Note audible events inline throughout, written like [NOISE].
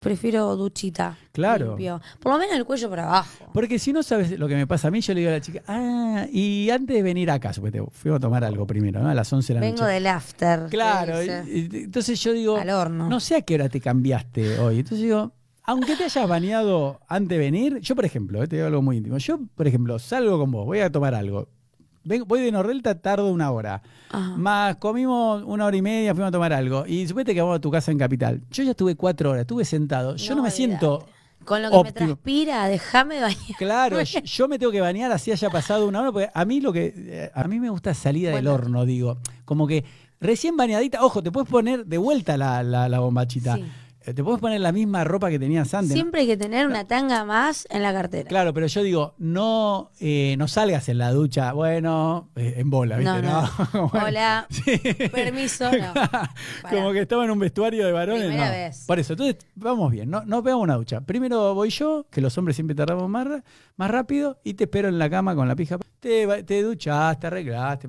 Prefiero duchita. Claro. Por lo menos el cuello para abajo. Porque si no sabes lo que me pasa a mí, yo le digo a la chica, ah, y antes de venir acá, te fui a tomar algo primero, ¿no? A las 11 de la noche. Vengo del after. Claro. entonces yo digo, no sé a qué hora te cambiaste hoy. Entonces digo, aunque te hayas bañado antes de venir, yo, por ejemplo, eh, te digo algo muy íntimo. Yo, por ejemplo, salgo con vos, voy a tomar algo voy de Norrelta, tardo una hora. Más comimos una hora y media, fuimos a tomar algo. Y supiste que vamos a tu casa en Capital. Yo ya estuve cuatro horas, estuve sentado. Yo no, me siento. Con lo que me transpira, déjame bañar. Claro, [LAUGHS] yo, me tengo que bañar así haya pasado una hora, porque a mí lo que. Eh, a mí me gusta salida del horno, digo. Como que recién bañadita, ojo, te puedes poner de vuelta la, la, la bombachita. Sí eh, te puedes poner la misma ropa que tenía antes. Siempre hay que tener una tanga más en la cartera. Claro, pero yo digo, no, eh, no salgas en la ducha, bueno, eh, en bola, ¿viste? No, [LAUGHS] Hola, permiso, [LAUGHS] Como que estaba en un vestuario de varones. Primera vez. Por eso, entonces vamos bien, no, no pegamos una ducha. Primero voy yo, que los hombres siempre tardamos más, más rápido, y te espero en la cama con la pija. Te, te duchaste, te arreglás,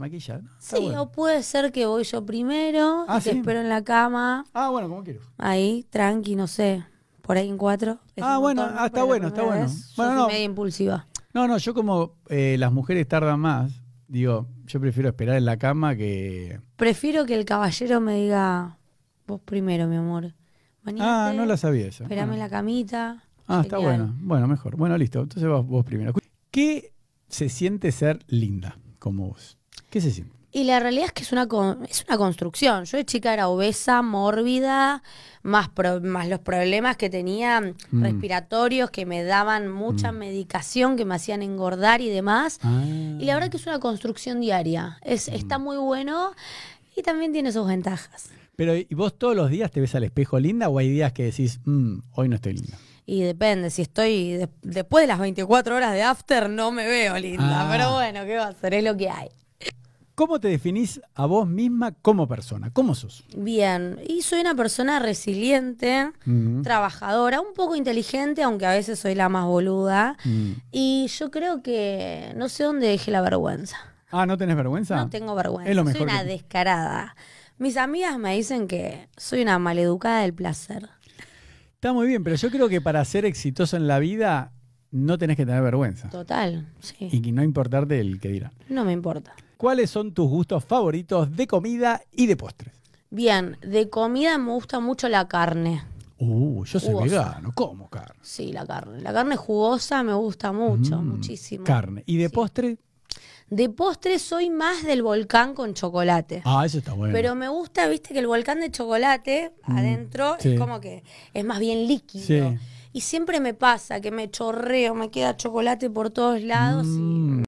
sí, o puede ser que voy yo primero, y ah, te espero en la cama. Ah, bueno, como quiero. Ahí, tranqui, no sé, por ahí en cuatro. ah, bueno, ah, está bueno, está bueno. bueno no. soy media impulsiva. No, no, yo como eh, las mujeres tardan más, digo, yo prefiero esperar en la cama que... Prefiero que el caballero me diga, vos primero, mi amor. ah, no la sabía eso. Esperame en la camita. Ah, está bueno. Bueno, mejor. Bueno, listo. Entonces vas vos primero. ¿Qué se siente ser linda como vos? ¿Qué se siente? Y la realidad es que es una, es una construcción. Yo de chica era obesa, mórbida, más, más los problemas que tenía mm. respiratorios, que me daban mucha mm. medicación, que me hacían engordar y demás. Ah. Y la verdad que es una construcción diaria. Es, mm. Está muy bueno y también tiene sus ventajas. Pero, ¿y vos todos los días te ves al espejo linda o hay días que decís, hoy no estoy linda? Y depende, si estoy después de las 24 horas de after, no me veo linda. Ah. Pero bueno, ¿qué va a ser, Es lo que hay. ¿Cómo te definís a vos misma como persona? ¿Cómo sos? Bien, y soy una persona resiliente, trabajadora, un poco inteligente, aunque a veces soy la más boluda. Mm. Y yo creo que no sé dónde dejé la vergüenza. Ah, ¿no tenés vergüenza? No tengo vergüenza. soy una descarada. Mis amigas me dicen que soy una maleducada del placer. Está muy bien, pero yo creo que para ser exitoso en la vida no tenés que tener vergüenza. Total, sí. Y no importarte el que dirá. No me importa. ¿Cuáles son tus gustos favoritos de comida y de postres? Bien, de comida me gusta mucho la carne. Uh, yo soy vegano, como carne. Sí, la carne. La carne jugosa me gusta mucho, mm, muchísimo. Carne. ¿Y de postre? De postre soy más del volcán con chocolate. Ah, eso está bueno. Pero me gusta, viste, que el volcán de chocolate mm, adentro es como que es más bien líquido. Y siempre me pasa que me chorreo, me queda chocolate por todos lados y... Mm.